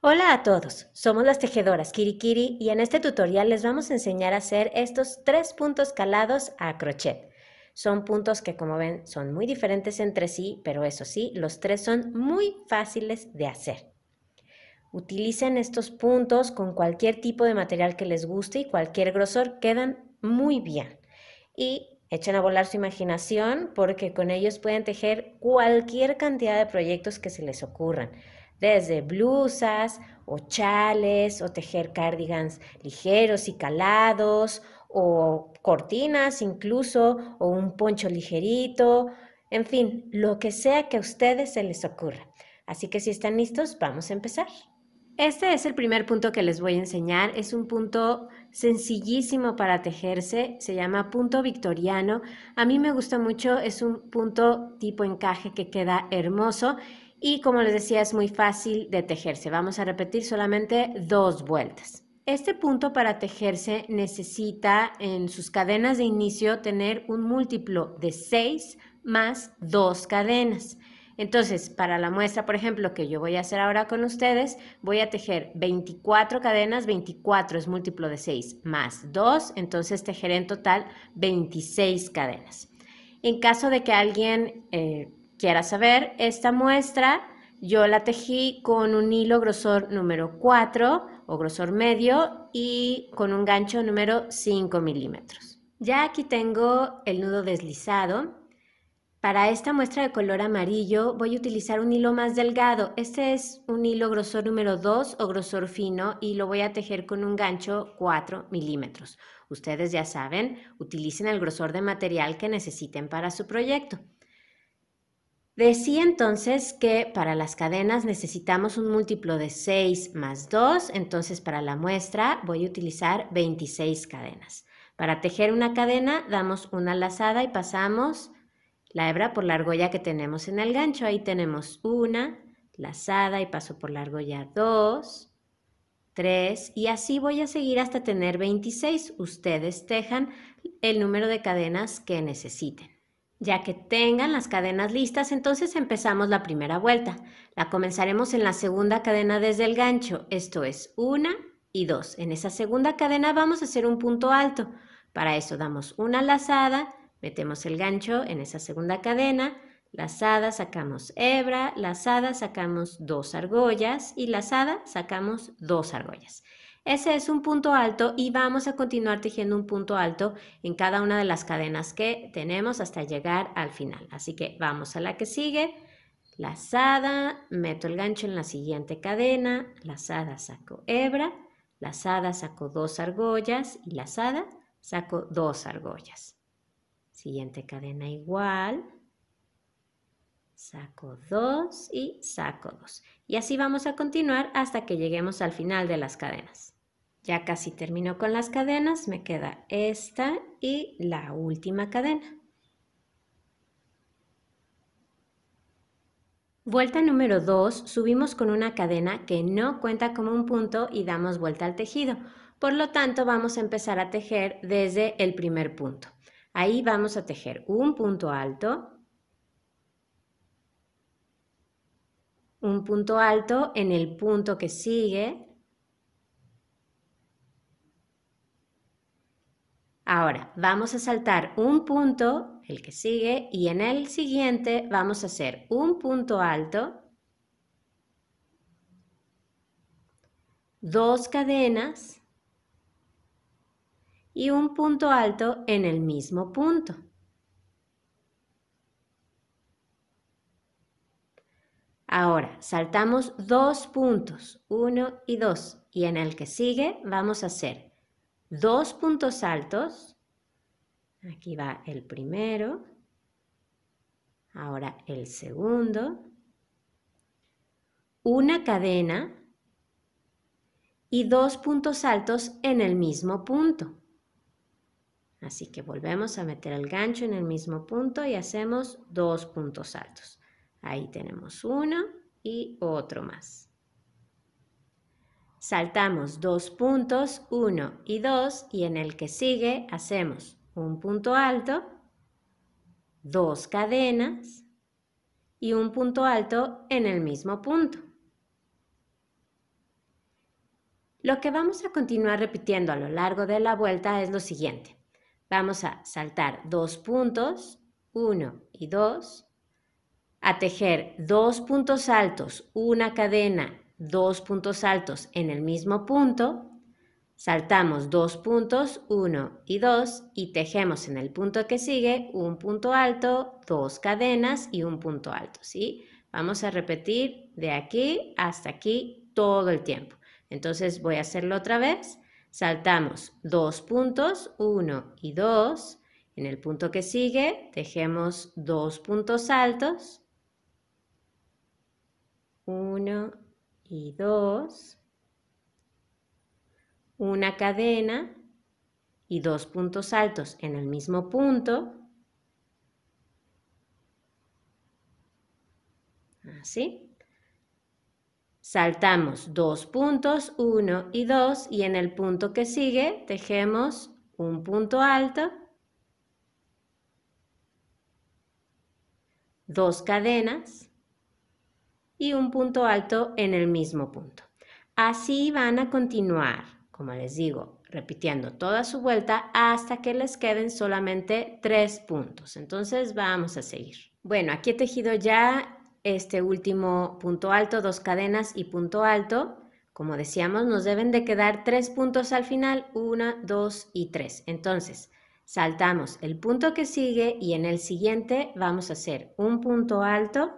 Hola a todos, somos las tejedoras Kirikiri y en este tutorial les vamos a enseñar a hacer estos tres puntos calados a crochet. Son puntos que como ven son muy diferentes entre sí, pero eso sí, los tres son muy fáciles de hacer. Utilicen estos puntos con cualquier tipo de material que les guste y cualquier grosor, quedan muy bien. Y echen a volar su imaginación porque con ellos pueden tejer cualquier cantidad de proyectos que se les ocurran desde blusas o chales o tejer cardigans ligeros y calados o cortinas incluso o un poncho ligerito, en fin, lo que sea que a ustedes se les ocurra. Así que si están listos, vamos a empezar. Este es el primer punto que les voy a enseñar. Es un punto sencillísimo para tejerse. Se llama punto victoriano. A mí me gusta mucho. Es un punto tipo encaje que queda hermoso y como les decía, es muy fácil de tejerse. Vamos a repetir solamente dos vueltas. Este punto para tejerse necesita en sus cadenas de inicio tener un múltiplo de 6 más 2 cadenas. Entonces, para la muestra, por ejemplo, que yo voy a hacer ahora con ustedes, voy a tejer 24 cadenas, 24 es múltiplo de 6 más 2, entonces tejeré en total 26 cadenas. En caso de que alguien eh, Quiera saber, esta muestra yo la tejí con un hilo grosor número 4 o grosor medio y con un gancho número 5 milímetros. Ya aquí tengo el nudo deslizado. Para esta muestra de color amarillo voy a utilizar un hilo más delgado. Este es un hilo grosor número 2 o grosor fino y lo voy a tejer con un gancho 4 milímetros. Ustedes ya saben, utilicen el grosor de material que necesiten para su proyecto. Decía entonces que para las cadenas necesitamos un múltiplo de 6 más 2, entonces para la muestra voy a utilizar 26 cadenas. Para tejer una cadena damos una lazada y pasamos la hebra por la argolla que tenemos en el gancho. Ahí tenemos una lazada y paso por la argolla 2, 3 y así voy a seguir hasta tener 26. Ustedes tejan el número de cadenas que necesiten. Ya que tengan las cadenas listas, entonces empezamos la primera vuelta. La comenzaremos en la segunda cadena desde el gancho, esto es una y dos. En esa segunda cadena vamos a hacer un punto alto. Para eso damos una lazada, metemos el gancho en esa segunda cadena, lazada, sacamos hebra, lazada, sacamos dos argollas y lazada, sacamos dos argollas. Ese es un punto alto y vamos a continuar tejiendo un punto alto en cada una de las cadenas que tenemos hasta llegar al final. Así que vamos a la que sigue. Lazada, meto el gancho en la siguiente cadena, lazada, saco hebra, lazada, saco dos argollas y lazada, saco dos argollas. Siguiente cadena igual, saco 2 y saco 2. Y así vamos a continuar hasta que lleguemos al final de las cadenas. Ya casi termino con las cadenas, me queda esta y la última cadena. Vuelta número 2, subimos con una cadena que no cuenta como un punto y damos vuelta al tejido. Por lo tanto, vamos a empezar a tejer desde el primer punto. Ahí vamos a tejer un punto alto, un punto alto en el punto que sigue. Ahora, vamos a saltar un punto, el que sigue, y en el siguiente vamos a hacer un punto alto, dos cadenas y un punto alto en el mismo punto. Ahora, saltamos dos puntos, uno y dos, y en el que sigue vamos a hacer dos puntos altos, Aquí va el primero, ahora el segundo, una cadena y dos puntos altos en el mismo punto. Así que volvemos a meter el gancho en el mismo punto y hacemos dos puntos altos. Ahí tenemos uno y otro más. Saltamos dos puntos, uno y dos, y en el que sigue hacemos un punto alto, dos cadenas y un punto alto en el mismo punto. Lo que vamos a continuar repitiendo a lo largo de la vuelta es lo siguiente. Vamos a saltar dos puntos, uno y dos a tejer dos puntos altos, una cadena, dos puntos altos en el mismo punto, saltamos dos puntos, uno y dos, y tejemos en el punto que sigue un punto alto, dos cadenas y un punto alto, ¿sí? Vamos a repetir de aquí hasta aquí todo el tiempo. Entonces voy a hacerlo otra vez. Saltamos dos puntos, uno y dos. En el punto que sigue, tejemos dos puntos altos, uno y 2, una cadena y dos puntos altos en el mismo punto, así. Saltamos dos puntos, 1 y 2, y en el punto que sigue tejemos un punto alto, dos cadenas, y un punto alto en el mismo punto. Así van a continuar, como les digo, repitiendo toda su vuelta hasta que les queden solamente tres puntos. Entonces vamos a seguir. Bueno, aquí he tejido ya este último punto alto, dos cadenas y punto alto. Como decíamos, nos deben de quedar tres puntos al final, una, dos y tres. Entonces, saltamos el punto que sigue y en el siguiente vamos a hacer un punto alto,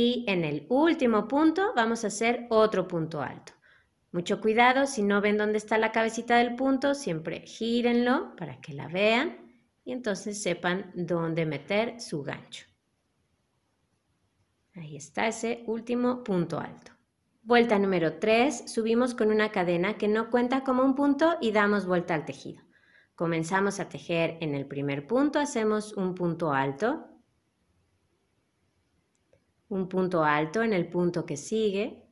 y en el último punto vamos a hacer otro punto alto. Mucho cuidado, si no ven dónde está la cabecita del punto, siempre gírenlo para que la vean y entonces sepan dónde meter su gancho. Ahí está ese último punto alto. Vuelta número 3, subimos con una cadena que no cuenta como un punto y damos vuelta al tejido. Comenzamos a tejer en el primer punto, hacemos un punto alto, un punto alto en el punto que sigue.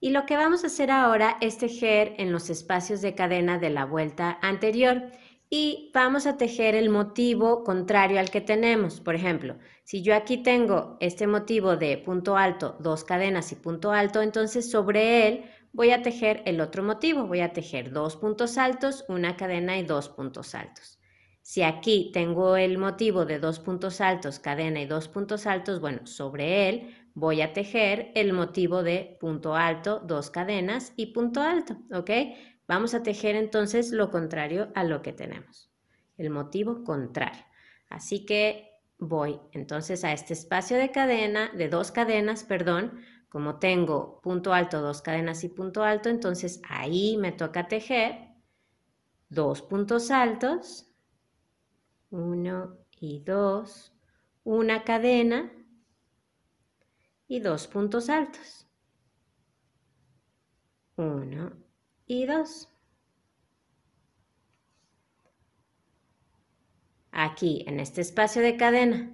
Y lo que vamos a hacer ahora es tejer en los espacios de cadena de la vuelta anterior y vamos a tejer el motivo contrario al que tenemos. Por ejemplo, si yo aquí tengo este motivo de punto alto, dos cadenas y punto alto, entonces sobre él voy a tejer el otro motivo. Voy a tejer dos puntos altos, una cadena y dos puntos altos. Si aquí tengo el motivo de dos puntos altos, cadena y dos puntos altos, bueno, sobre él voy a tejer el motivo de punto alto, dos cadenas y punto alto, ¿ok? Vamos a tejer entonces lo contrario a lo que tenemos, el motivo contrario. Así que voy entonces a este espacio de cadena, de dos cadenas, perdón, como tengo punto alto, dos cadenas y punto alto, entonces ahí me toca tejer dos puntos altos, 1 y 2, una cadena y dos puntos altos. 1 y 2. Aquí, en este espacio de cadena,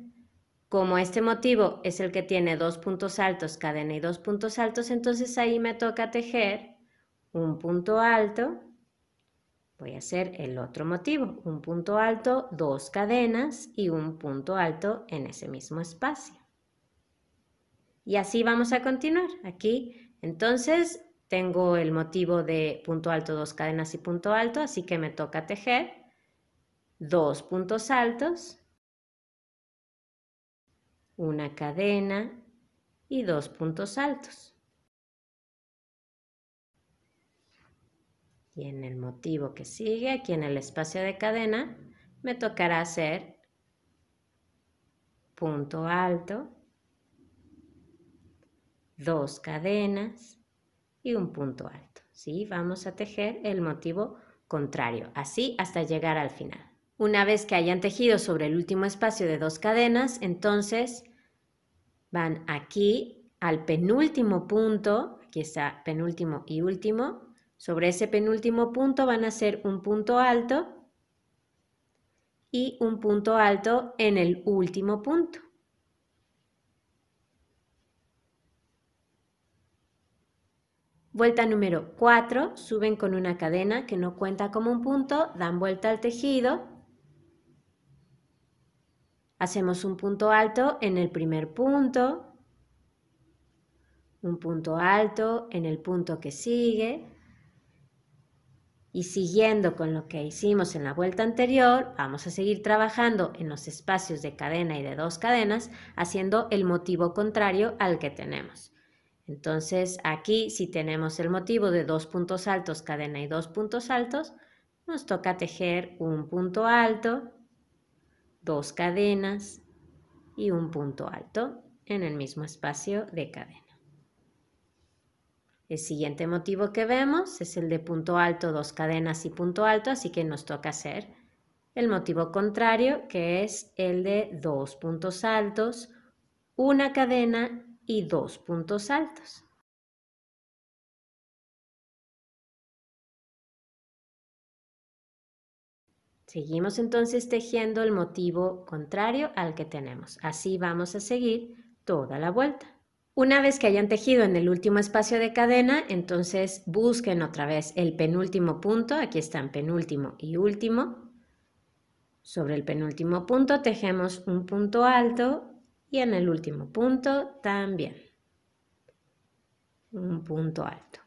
como este motivo es el que tiene dos puntos altos, cadena y dos puntos altos, entonces ahí me toca tejer un punto alto Voy a hacer el otro motivo, un punto alto, dos cadenas y un punto alto en ese mismo espacio. Y así vamos a continuar. Aquí, entonces, tengo el motivo de punto alto, dos cadenas y punto alto, así que me toca tejer dos puntos altos, una cadena y dos puntos altos. Y en el motivo que sigue, aquí en el espacio de cadena, me tocará hacer punto alto, dos cadenas y un punto alto. ¿sí? Vamos a tejer el motivo contrario, así hasta llegar al final. Una vez que hayan tejido sobre el último espacio de dos cadenas, entonces van aquí al penúltimo punto, aquí está penúltimo y último, sobre ese penúltimo punto van a ser un punto alto y un punto alto en el último punto. Vuelta número 4, suben con una cadena que no cuenta como un punto, dan vuelta al tejido, hacemos un punto alto en el primer punto, un punto alto en el punto que sigue, y siguiendo con lo que hicimos en la vuelta anterior, vamos a seguir trabajando en los espacios de cadena y de dos cadenas, haciendo el motivo contrario al que tenemos. Entonces, aquí si tenemos el motivo de dos puntos altos, cadena y dos puntos altos, nos toca tejer un punto alto, dos cadenas y un punto alto en el mismo espacio de cadena. El siguiente motivo que vemos es el de punto alto, dos cadenas y punto alto, así que nos toca hacer el motivo contrario, que es el de dos puntos altos, una cadena y dos puntos altos. Seguimos entonces tejiendo el motivo contrario al que tenemos. Así vamos a seguir toda la vuelta. Una vez que hayan tejido en el último espacio de cadena, entonces busquen otra vez el penúltimo punto, aquí están penúltimo y último. Sobre el penúltimo punto tejemos un punto alto y en el último punto también un punto alto.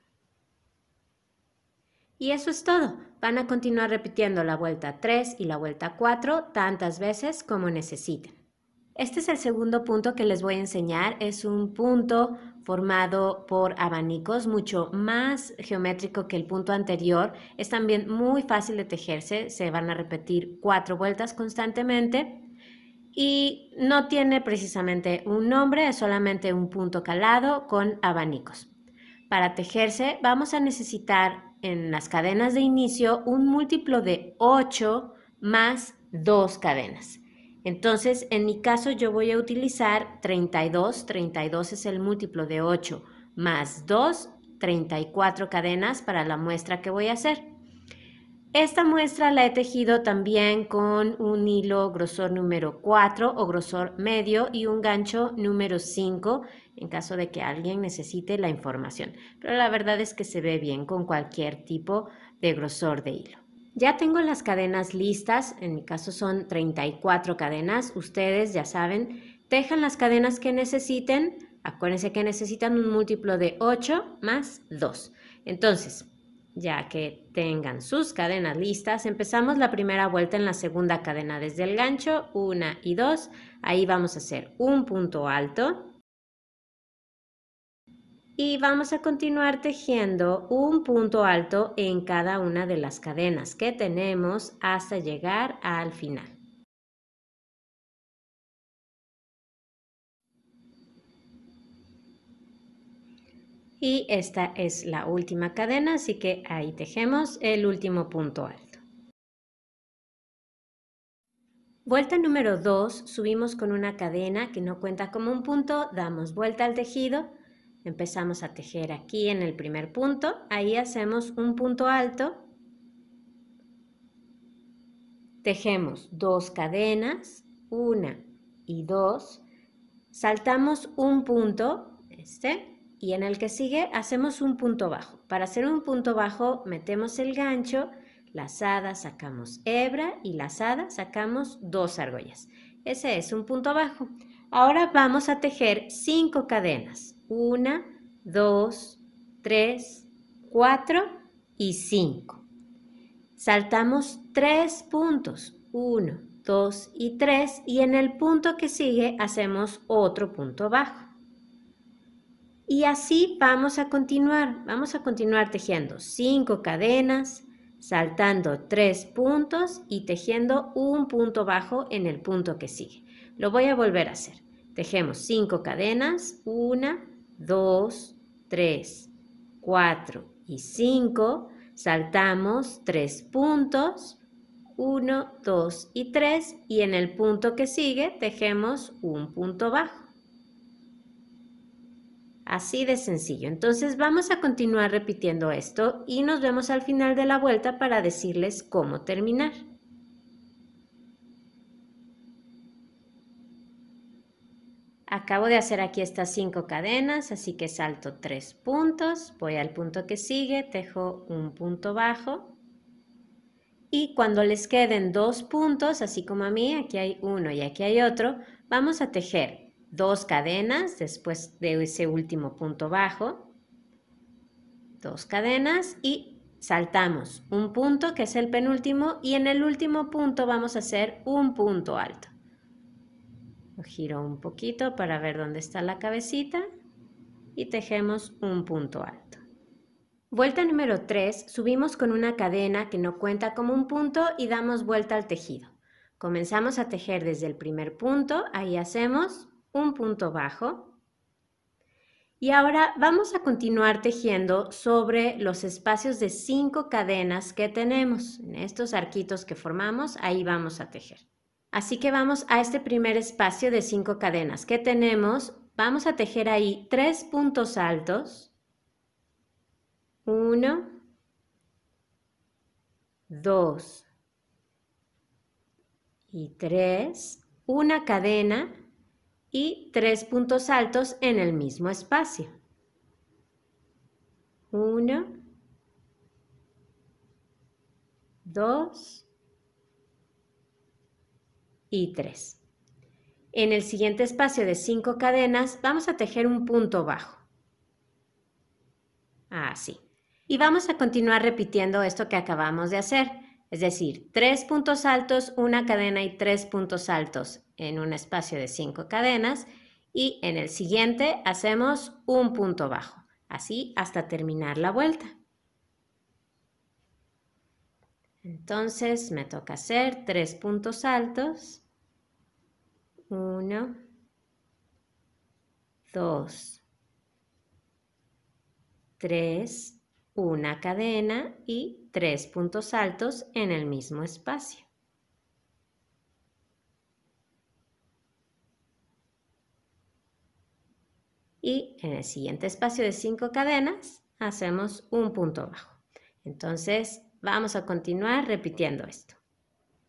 Y eso es todo. Van a continuar repitiendo la vuelta 3 y la vuelta 4 tantas veces como necesiten. Este es el segundo punto que les voy a enseñar. Es un punto formado por abanicos, mucho más geométrico que el punto anterior. Es también muy fácil de tejerse, se van a repetir cuatro vueltas constantemente y no tiene precisamente un nombre, es solamente un punto calado con abanicos. Para tejerse vamos a necesitar en las cadenas de inicio un múltiplo de 8 más 2 cadenas. Entonces, en mi caso yo voy a utilizar 32, 32 es el múltiplo de 8, más 2, 34 cadenas para la muestra que voy a hacer. Esta muestra la he tejido también con un hilo grosor número 4 o grosor medio y un gancho número 5 en caso de que alguien necesite la información. Pero la verdad es que se ve bien con cualquier tipo de grosor de hilo. Ya tengo las cadenas listas, en mi caso son 34 cadenas, ustedes ya saben, tejan las cadenas que necesiten, acuérdense que necesitan un múltiplo de 8 más 2. Entonces, ya que tengan sus cadenas listas, empezamos la primera vuelta en la segunda cadena desde el gancho, 1 y 2, ahí vamos a hacer un punto alto, y vamos a continuar tejiendo un punto alto en cada una de las cadenas que tenemos hasta llegar al final. Y esta es la última cadena, así que ahí tejemos el último punto alto. Vuelta número 2, subimos con una cadena que no cuenta como un punto, damos vuelta al tejido, Empezamos a tejer aquí en el primer punto, ahí hacemos un punto alto, tejemos dos cadenas, una y dos, saltamos un punto, este, y en el que sigue hacemos un punto bajo. Para hacer un punto bajo metemos el gancho, lazada, sacamos hebra y lazada, sacamos dos argollas. Ese es un punto bajo. Ahora vamos a tejer cinco cadenas. 1, 2, 3, 4 y 5. Saltamos 3 puntos, 1, 2 y 3, y en el punto que sigue hacemos otro punto bajo. Y así vamos a continuar, vamos a continuar tejiendo 5 cadenas, saltando 3 puntos y tejiendo un punto bajo en el punto que sigue. Lo voy a volver a hacer. Tejemos 5 cadenas, 1, 2, 3, 4 y 5, saltamos 3 puntos, 1, 2 y 3 y en el punto que sigue tejemos un punto bajo. Así de sencillo. Entonces vamos a continuar repitiendo esto y nos vemos al final de la vuelta para decirles cómo terminar. Acabo de hacer aquí estas cinco cadenas, así que salto tres puntos, voy al punto que sigue, tejo un punto bajo y cuando les queden dos puntos, así como a mí, aquí hay uno y aquí hay otro, vamos a tejer dos cadenas después de ese último punto bajo, dos cadenas y saltamos un punto que es el penúltimo y en el último punto vamos a hacer un punto alto giro un poquito para ver dónde está la cabecita y tejemos un punto alto. Vuelta número 3, subimos con una cadena que no cuenta como un punto y damos vuelta al tejido. Comenzamos a tejer desde el primer punto, ahí hacemos un punto bajo. Y ahora vamos a continuar tejiendo sobre los espacios de cinco cadenas que tenemos. En estos arquitos que formamos, ahí vamos a tejer. Así que vamos a este primer espacio de cinco cadenas. que tenemos? Vamos a tejer ahí tres puntos altos. Uno, dos y tres. Una cadena y tres puntos altos en el mismo espacio. Uno, dos y 3. En el siguiente espacio de 5 cadenas vamos a tejer un punto bajo. Así. Y vamos a continuar repitiendo esto que acabamos de hacer, es decir, 3 puntos altos, una cadena y 3 puntos altos en un espacio de 5 cadenas y en el siguiente hacemos un punto bajo, así hasta terminar la vuelta. Entonces me toca hacer tres puntos altos. Uno, dos, tres, una cadena y tres puntos altos en el mismo espacio. Y en el siguiente espacio de cinco cadenas hacemos un punto bajo. Entonces Vamos a continuar repitiendo esto.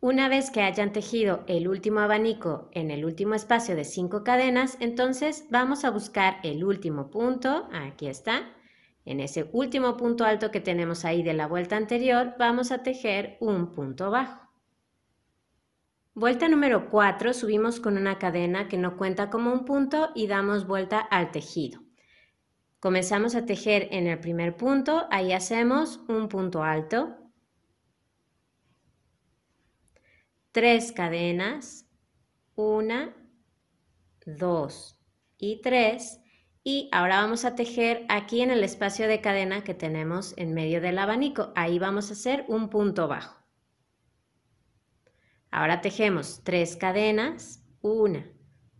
Una vez que hayan tejido el último abanico en el último espacio de cinco cadenas, entonces vamos a buscar el último punto, aquí está, en ese último punto alto que tenemos ahí de la vuelta anterior, vamos a tejer un punto bajo. Vuelta número 4, subimos con una cadena que no cuenta como un punto y damos vuelta al tejido. Comenzamos a tejer en el primer punto, ahí hacemos un punto alto, tres cadenas, una, dos y tres. Y ahora vamos a tejer aquí en el espacio de cadena que tenemos en medio del abanico. Ahí vamos a hacer un punto bajo. Ahora tejemos tres cadenas, una,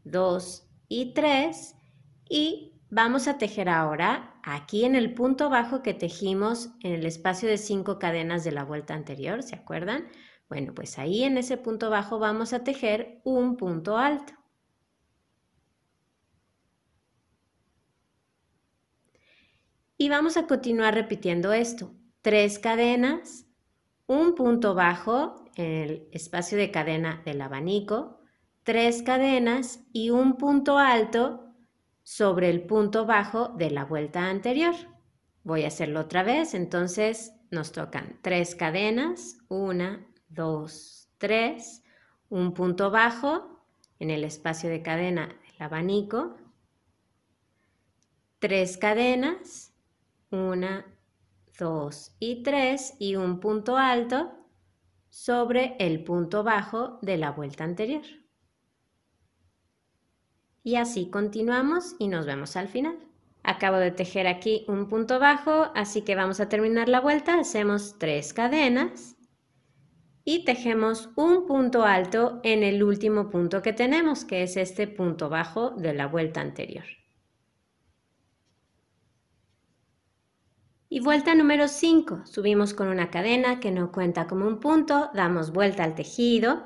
dos y tres. Y vamos a tejer ahora aquí en el punto bajo que tejimos en el espacio de cinco cadenas de la vuelta anterior, ¿se acuerdan? Bueno, pues ahí en ese punto bajo vamos a tejer un punto alto. Y vamos a continuar repitiendo esto. Tres cadenas, un punto bajo en el espacio de cadena del abanico, tres cadenas y un punto alto sobre el punto bajo de la vuelta anterior. Voy a hacerlo otra vez, entonces nos tocan tres cadenas, una, 2, 3, un punto bajo en el espacio de cadena del abanico, tres cadenas, 1, 2 y 3 y un punto alto sobre el punto bajo de la vuelta anterior. Y así continuamos y nos vemos al final. Acabo de tejer aquí un punto bajo, así que vamos a terminar la vuelta. Hacemos tres cadenas, y tejemos un punto alto en el último punto que tenemos, que es este punto bajo de la vuelta anterior. Y vuelta número 5, subimos con una cadena que no cuenta como un punto, damos vuelta al tejido.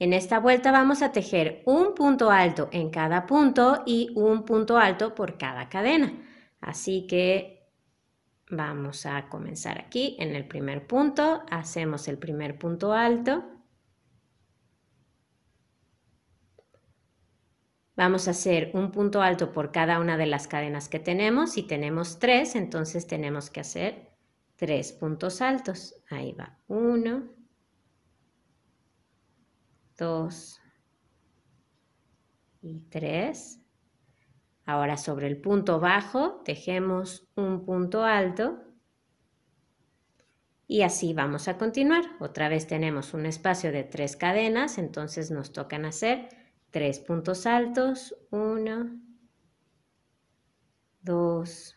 En esta vuelta vamos a tejer un punto alto en cada punto y un punto alto por cada cadena. Así que Vamos a comenzar aquí en el primer punto, hacemos el primer punto alto. Vamos a hacer un punto alto por cada una de las cadenas que tenemos. Si tenemos tres, entonces tenemos que hacer tres puntos altos. Ahí va, uno, dos y tres. Ahora sobre el punto bajo tejemos un punto alto y así vamos a continuar. Otra vez tenemos un espacio de tres cadenas, entonces nos tocan hacer tres puntos altos, uno, dos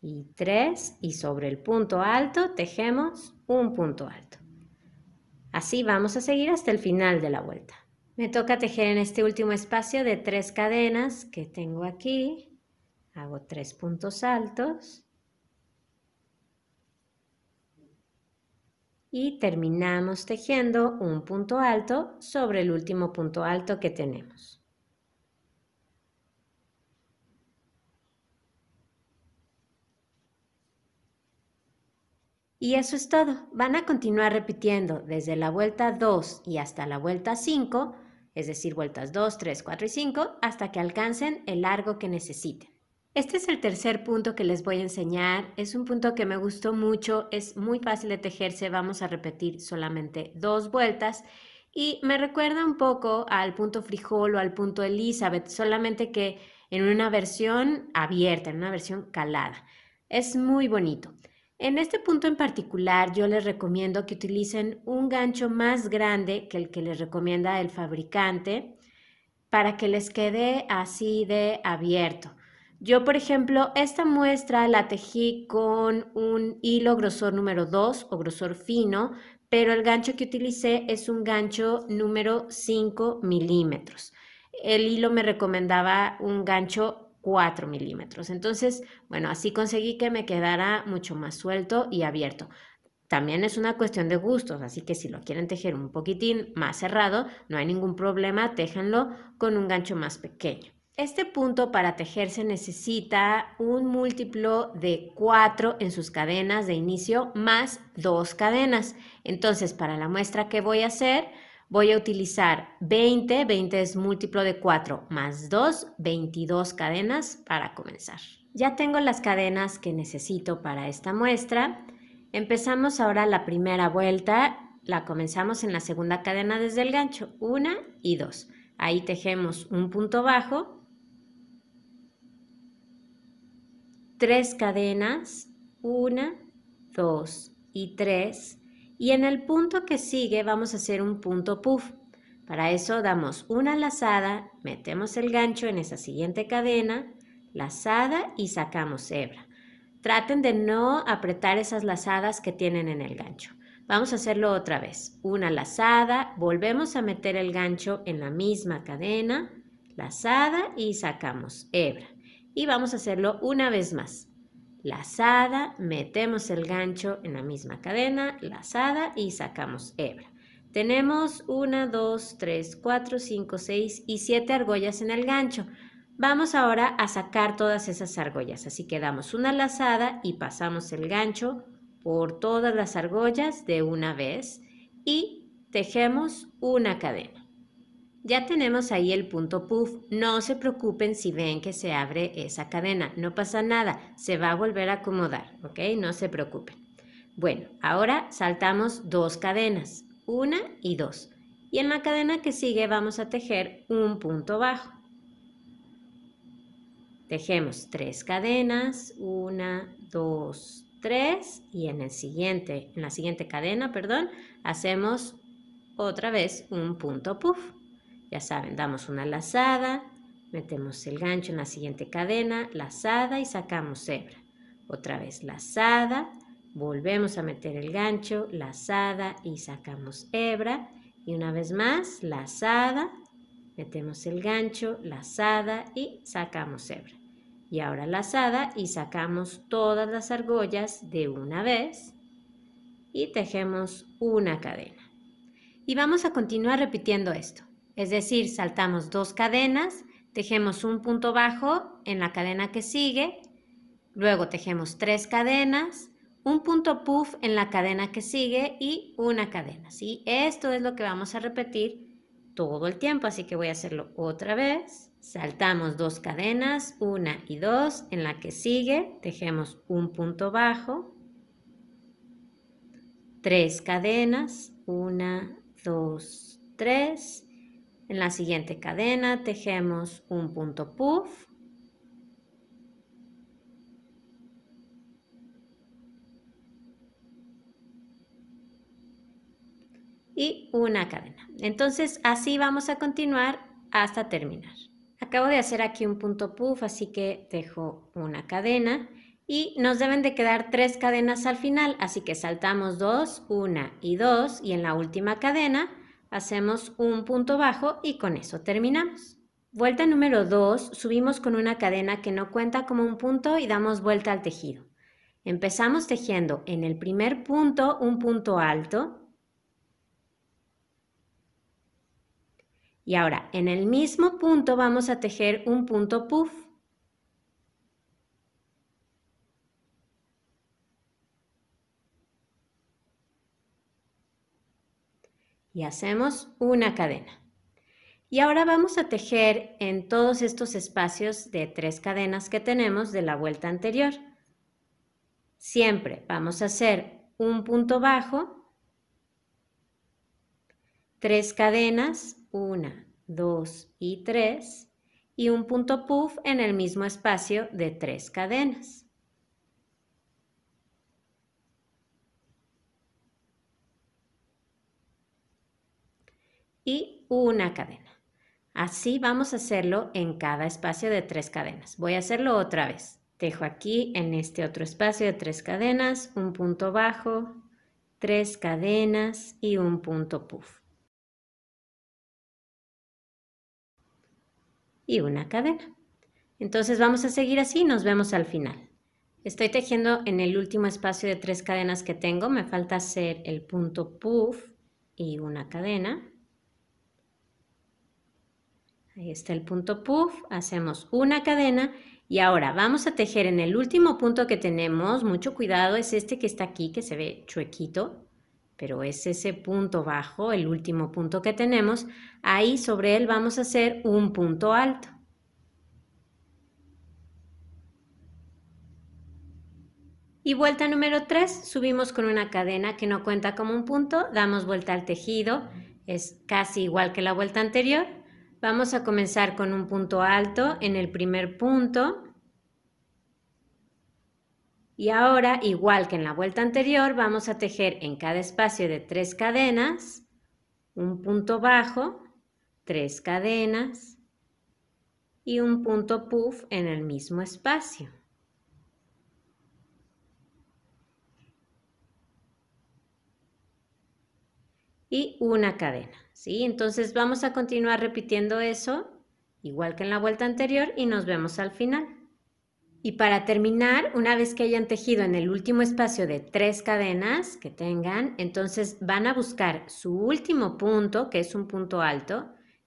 y tres. Y sobre el punto alto tejemos un punto alto. Así vamos a seguir hasta el final de la vuelta. Me toca tejer en este último espacio de tres cadenas que tengo aquí. Hago tres puntos altos. Y terminamos tejiendo un punto alto sobre el último punto alto que tenemos. Y eso es todo. Van a continuar repitiendo desde la vuelta 2 y hasta la vuelta 5 es decir, vueltas 2, 3, 4 y 5, hasta que alcancen el largo que necesiten. Este es el tercer punto que les voy a enseñar. Es un punto que me gustó mucho, es muy fácil de tejerse, vamos a repetir solamente dos vueltas y me recuerda un poco al punto frijol o al punto Elizabeth, solamente que en una versión abierta, en una versión calada. Es muy bonito. En este punto en particular, yo les recomiendo que utilicen un gancho más grande que el que les recomienda el fabricante para que les quede así de abierto. Yo, por ejemplo, esta muestra la tejí con un hilo grosor número 2 o grosor fino, pero el gancho que utilicé es un gancho número 5 milímetros. El hilo me recomendaba un gancho 4 milímetros. Entonces, bueno, así conseguí que me quedara mucho más suelto y abierto. También es una cuestión de gustos, así que si lo quieren tejer un poquitín más cerrado, no hay ningún problema, tejanlo con un gancho más pequeño. Este punto para tejer se necesita un múltiplo de 4 en sus cadenas de inicio más dos cadenas. Entonces, para la muestra que voy a hacer, voy a utilizar 20, 20 es múltiplo de 4, más 2, 22 cadenas para comenzar. Ya tengo las cadenas que necesito para esta muestra. Empezamos ahora la primera vuelta, la comenzamos en la segunda cadena desde el gancho, 1 y 2. Ahí tejemos un punto bajo, 3 cadenas, 1, 2 y 3 y en el punto que sigue vamos a hacer un punto puff. Para eso damos una lazada, metemos el gancho en esa siguiente cadena, lazada y sacamos hebra. Traten de no apretar esas lazadas que tienen en el gancho. Vamos a hacerlo otra vez. Una lazada, volvemos a meter el gancho en la misma cadena, lazada y sacamos hebra. Y vamos a hacerlo una vez más lazada, metemos el gancho en la misma cadena, lazada y sacamos hebra. Tenemos una, dos, tres, 4, 5, 6 y siete argollas en el gancho. Vamos ahora a sacar todas esas argollas, así que damos una lazada y pasamos el gancho por todas las argollas de una vez y tejemos una cadena. Ya tenemos ahí el punto puff. No se preocupen si ven que se abre esa cadena. No pasa nada, se va a volver a acomodar, ¿ok? No se preocupen. Bueno, ahora saltamos dos cadenas, una y dos. Y en la cadena que sigue vamos a tejer un punto bajo. Tejemos tres cadenas, una, dos, tres. Y en, el siguiente, en la siguiente cadena, perdón, hacemos otra vez un punto puff. Ya saben, damos una lazada, metemos el gancho en la siguiente cadena, lazada y sacamos hebra. Otra vez lazada, volvemos a meter el gancho, lazada y sacamos hebra. Y una vez más, lazada, metemos el gancho, lazada y sacamos hebra. Y ahora lazada y sacamos todas las argollas de una vez y tejemos una cadena. Y vamos a continuar repitiendo esto. Es decir, saltamos dos cadenas, tejemos un punto bajo en la cadena que sigue, luego tejemos tres cadenas, un punto puff en la cadena que sigue y una cadena. ¿sí? Esto es lo que vamos a repetir todo el tiempo, así que voy a hacerlo otra vez. Saltamos dos cadenas, una y dos, en la que sigue tejemos un punto bajo, tres cadenas, una, dos, tres, en la siguiente cadena tejemos un punto puff. Y una cadena. Entonces así vamos a continuar hasta terminar. Acabo de hacer aquí un punto puff, así que dejo una cadena y nos deben de quedar tres cadenas al final, así que saltamos dos, una y dos y en la última cadena hacemos un punto bajo y con eso terminamos. Vuelta número 2, subimos con una cadena que no cuenta como un punto y damos vuelta al tejido. Empezamos tejiendo en el primer punto un punto alto. Y ahora en el mismo punto vamos a tejer un punto puff. y hacemos una cadena. Y ahora vamos a tejer en todos estos espacios de tres cadenas que tenemos de la vuelta anterior. Siempre vamos a hacer un punto bajo, tres cadenas, una, dos y tres, y un punto puff en el mismo espacio de tres cadenas. y una cadena. Así vamos a hacerlo en cada espacio de tres cadenas. Voy a hacerlo otra vez. tejo aquí en este otro espacio de tres cadenas un punto bajo, tres cadenas y un punto puff. Y una cadena. Entonces vamos a seguir así y nos vemos al final. Estoy tejiendo en el último espacio de tres cadenas que tengo. Me falta hacer el punto puff y una cadena. Ahí está el punto puff, hacemos una cadena y ahora vamos a tejer en el último punto que tenemos, mucho cuidado, es este que está aquí, que se ve chuequito, pero es ese punto bajo, el último punto que tenemos, ahí sobre él vamos a hacer un punto alto. Y vuelta número 3, subimos con una cadena que no cuenta como un punto, damos vuelta al tejido, es casi igual que la vuelta anterior, Vamos a comenzar con un punto alto en el primer punto. Y ahora, igual que en la vuelta anterior, vamos a tejer en cada espacio de tres cadenas, un punto bajo, tres cadenas y un punto puff en el mismo espacio. Y una cadena. Entonces vamos a continuar repitiendo eso, igual que en la vuelta anterior, y nos vemos al final. Y para terminar, una vez que hayan tejido en el último espacio de tres cadenas que tengan, entonces van a buscar su último punto, que es un punto alto,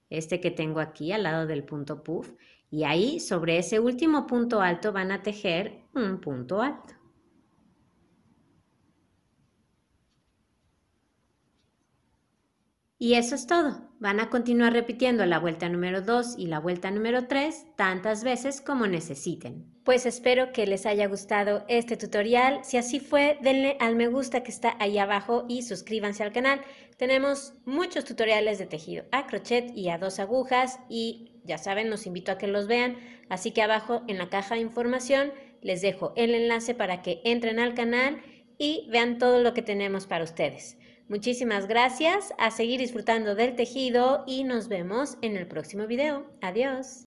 este que tengo aquí al lado del punto puff, y ahí sobre ese último punto alto van a tejer un punto alto. Y eso es todo. Van a continuar repitiendo la vuelta número 2 y la vuelta número 3 tantas veces como necesiten. Pues espero que les haya gustado este tutorial. Si así fue, denle al me gusta que está ahí abajo y suscríbanse al canal. Tenemos muchos tutoriales de tejido a crochet y a dos agujas y ya saben, los invito a que los vean. Así que abajo en la caja de información les dejo el enlace para que entren al canal y vean todo lo que tenemos para ustedes. Muchísimas gracias, a seguir disfrutando del tejido y nos vemos en el próximo video. Adiós.